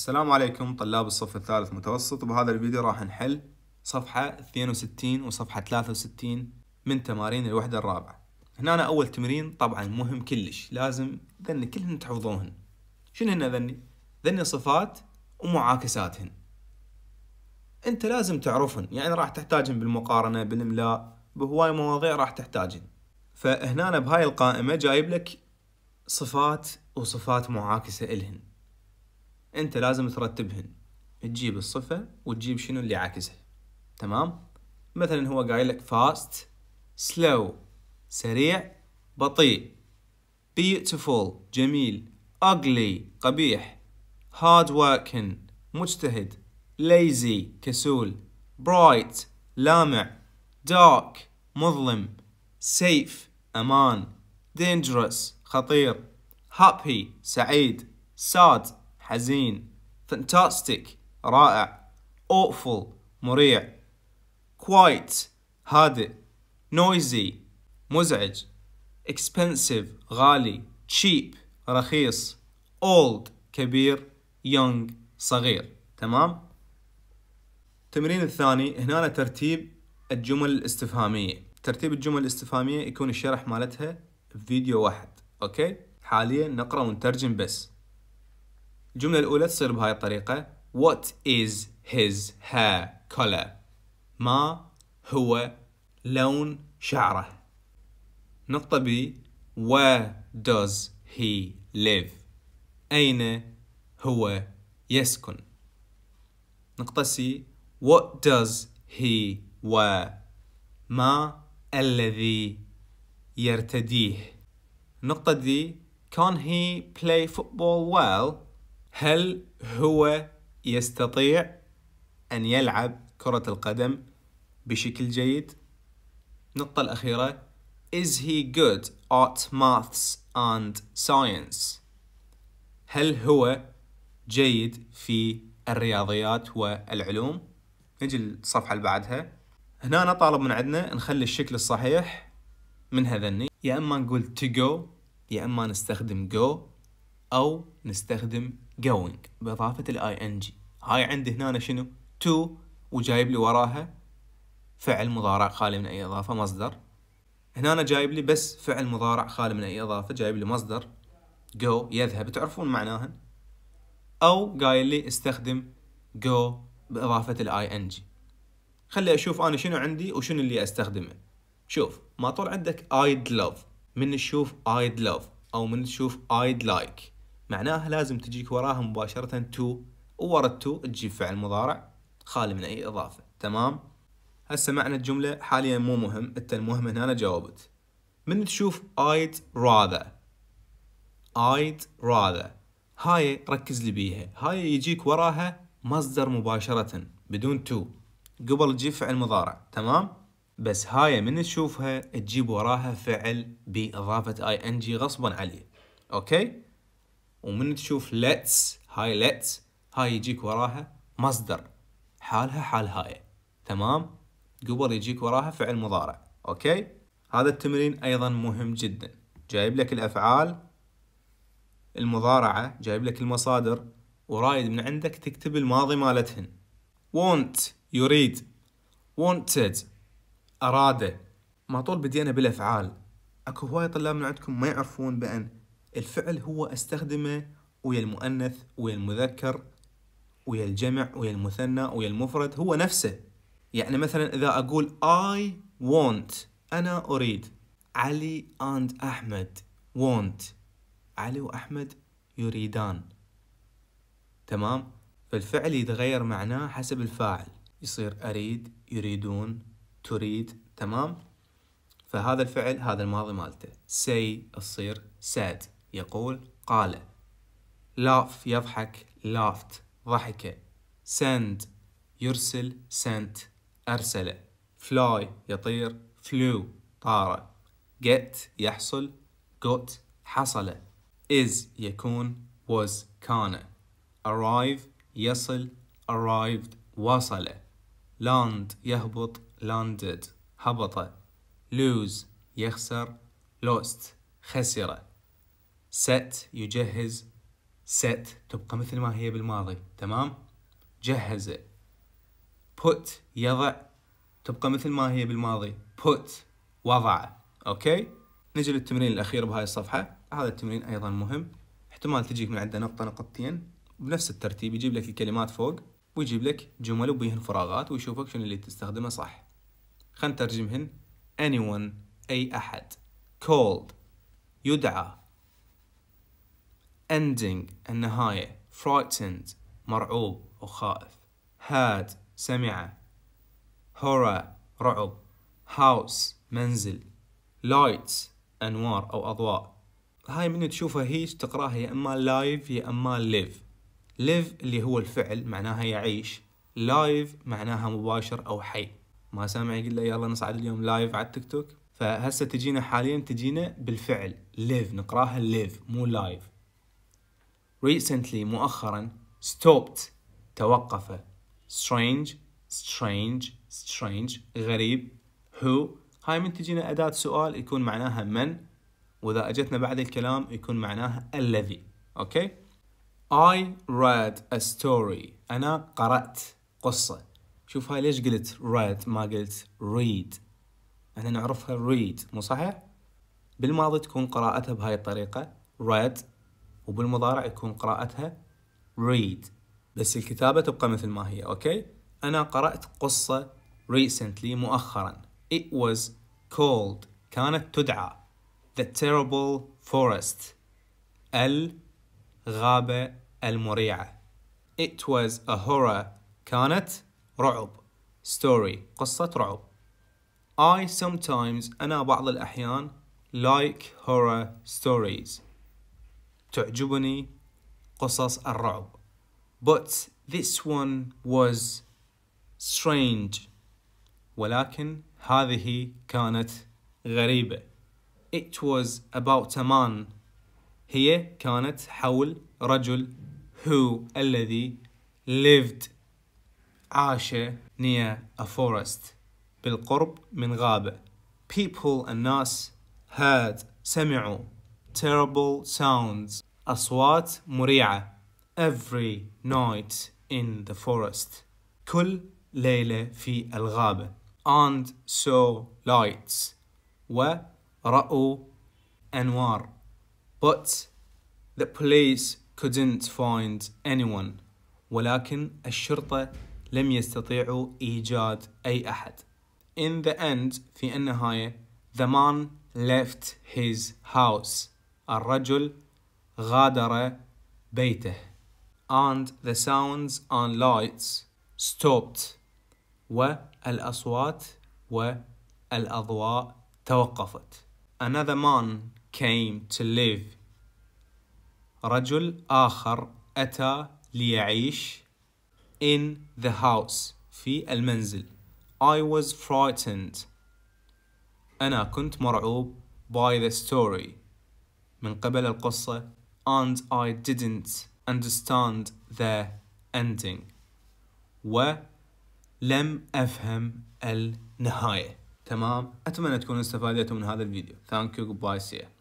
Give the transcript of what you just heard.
السلام عليكم طلاب الصف الثالث متوسط بهذا الفيديو راح نحل صفحة 62 وصفحة 63 من تمارين الوحدة الرابعة هنا أنا أول تمرين طبعا مهم كلش لازم ذني كلهن تحفظوهن شنو هن ذني؟ ذني صفات ومعاكساتهن أنت لازم تعرفهن يعني راح تحتاجهن بالمقارنة بالإملاء بهواي مواضيع راح تحتاجهن فهنا بهاي القائمة جايب لك صفات وصفات معاكسة إلهن انت لازم ترتبهن تجيب الصفة وتجيب شنو اللي عاكسه تمام مثلا هو قايل لك فاست سلو سريع بطيء beautiful جميل ugly قبيح hard working مجتهد lazy كسول bright لامع dark مظلم safe أمان dangerous خطير happy سعيد sad حزين fantastic رائع awful مريع quiet هادئ noisy مزعج expensive غالي cheap رخيص old كبير young صغير تمام التمرين الثاني هنا ترتيب الجمل الاستفهامية ترتيب الجمل الاستفهامية يكون الشرح مالتها في فيديو واحد اوكي حاليا نقرأ ونترجم بس الجملة الأولى تصير بهاي الطريقة What is his hair color ما هو لون شعره نقطة B Where does he live أين هو يسكن نقطة C What does he wear ما الذي يرتديه نقطة D Can he play football well هل هو يستطيع أن يلعب كرة القدم بشكل جيد؟ النقطة الأخيرة Is he good at maths and science؟ هل هو جيد في الرياضيات والعلوم؟ نجي للصفحة اللي بعدها هنا أنا طالب من عندنا نخلي الشكل الصحيح من هذا يا إما نقول to go يا إما نستخدم go او نستخدم going باضافه الاي ان جي هاي عندي هنا شنو to وجايب لي وراها فعل مضارع خالي من اي اضافه مصدر هنا أنا جايب لي بس فعل مضارع خالي من اي اضافه جايب لي مصدر go يذهب تعرفون معناها او قايل لي استخدم go باضافه الاي ان جي خلي اشوف انا شنو عندي وشنو اللي استخدمه شوف ما طول عندك I'd love من تشوف I'd love او من تشوف I'd like معناه لازم تجيك وراها مباشرة تو وورا تو تجيب فعل مضارع خالي من أي إضافة تمام هسه معنى الجملة حاليا مو مهم انت المهم هنا أنا جاوبت من تشوف I'd rather I'd rather هاي ركز لي بيها هاي يجيك وراها مصدر مباشرة بدون تو قبل تجيب فعل مضارع تمام بس هاي من تشوفها تجيب وراها فعل بإضافة ING غصبا عليه اوكي ومن تشوف let's هاي let's هاي يجيك وراها مصدر حالها حال هاي تمام قبل يجيك وراها فعل مضارع اوكي هذا التمرين ايضا مهم جدا جايب لك الافعال المضارعة جايب لك المصادر ورايد من عندك تكتب الماضي مالتهن want يريد wanted أرادة ما طول بدينا بالأفعال أكو هواي طلاب من عندكم ما يعرفون بأن الفعل هو استخدمه ويا المؤنث ويا المذكر ويا الجمع ويا المثنى ويا المفرد هو نفسه يعني مثلا إذا أقول I want أنا أريد علي and أحمد want علي وأحمد يريدان تمام فالفعل يتغير معناه حسب الفاعل يصير أريد يريدون تريد تمام فهذا الفعل هذا الماضي مالته say تصير sad يقول قال لاف يضحك لافت ضحك send يرسل sent أرسل fly يطير flew طار get يحصل got حصل is يكون was كان arrive يصل arrived وصل land يهبط landed هبط lose يخسر lost خسره set يجهز set تبقى مثل ما هي بالماضي تمام جهز put يضع تبقى مثل ما هي بالماضي put وضع اوكي نجي للتمرين الاخير بهاي الصفحه هذا التمرين ايضا مهم احتمال تجيك من عنده نقطه نقطتين بنفس الترتيب يجيب لك الكلمات فوق ويجيب لك جمل وبيهن فراغات ويشوفك شنو اللي تستخدمه صح خلينا نترجمهن anyone أي أحد called يدعى ending النهاية frightened مرعوب أو خائف heard سمع horror رعب house منزل lights أنوار أو أضواء هاي من تشوفها هيج تقراها يا إما live يا إما live live اللي هو الفعل معناها يعيش لايف معناها مباشر أو حي ما سامع يقول له يلا نصعد اليوم لايف على التيك توك فهسه تجينا حاليا تجينا بالفعل ليف نقراها ليف مو لايف recently مؤخرا stopped توقف strange strange strange غريب who هاي من تجينا أداة سؤال يكون معناها من وإذا أجتنا بعد الكلام يكون معناها الذي أوكي okay? I read a story أنا قرأت قصة شوف هاي ليش قلت read ما قلت read أنا نعرفها read مو صحيح؟ بالماضي تكون قراءتها بهاي الطريقة read وبالمضارع يكون قراءتها read بس الكتابة تبقى مثل ما هي أوكي أنا قرأت قصة recently مؤخرا it was called كانت تدعى the terrible forest الغابة المريعة it was a horror كانت رعب story قصة رعب I sometimes أنا بعض الأحيان like horror stories تعجبني قصص الرعب but this one was strange ولكن هذه كانت غريبة it was about a man هي كانت حول رجل who الذي lived عاش near a forest بالقرب من غابة people الناس heard سمعوا terrible sounds أصوات مريعة every night in the forest كل ليلة في الغابة and saw lights ورأوا أنوار but the police couldn't find anyone ولكن الشرطة لم يستطيعوا إيجاد أي أحد in the end في النهاية the man left his house الرجل غادر بيته and the sounds and lights stopped والأصوات والأضواء توقفت another man came to live رجل آخر أتى ليعيش in the house في المنزل I was frightened أنا كنت مرعوب by the story من قبل القصة and I didn't understand the ending ولم أفهم النهاية تمام أتمنى تكونوا استفادتوا من هذا الفيديو thank you goodbye see you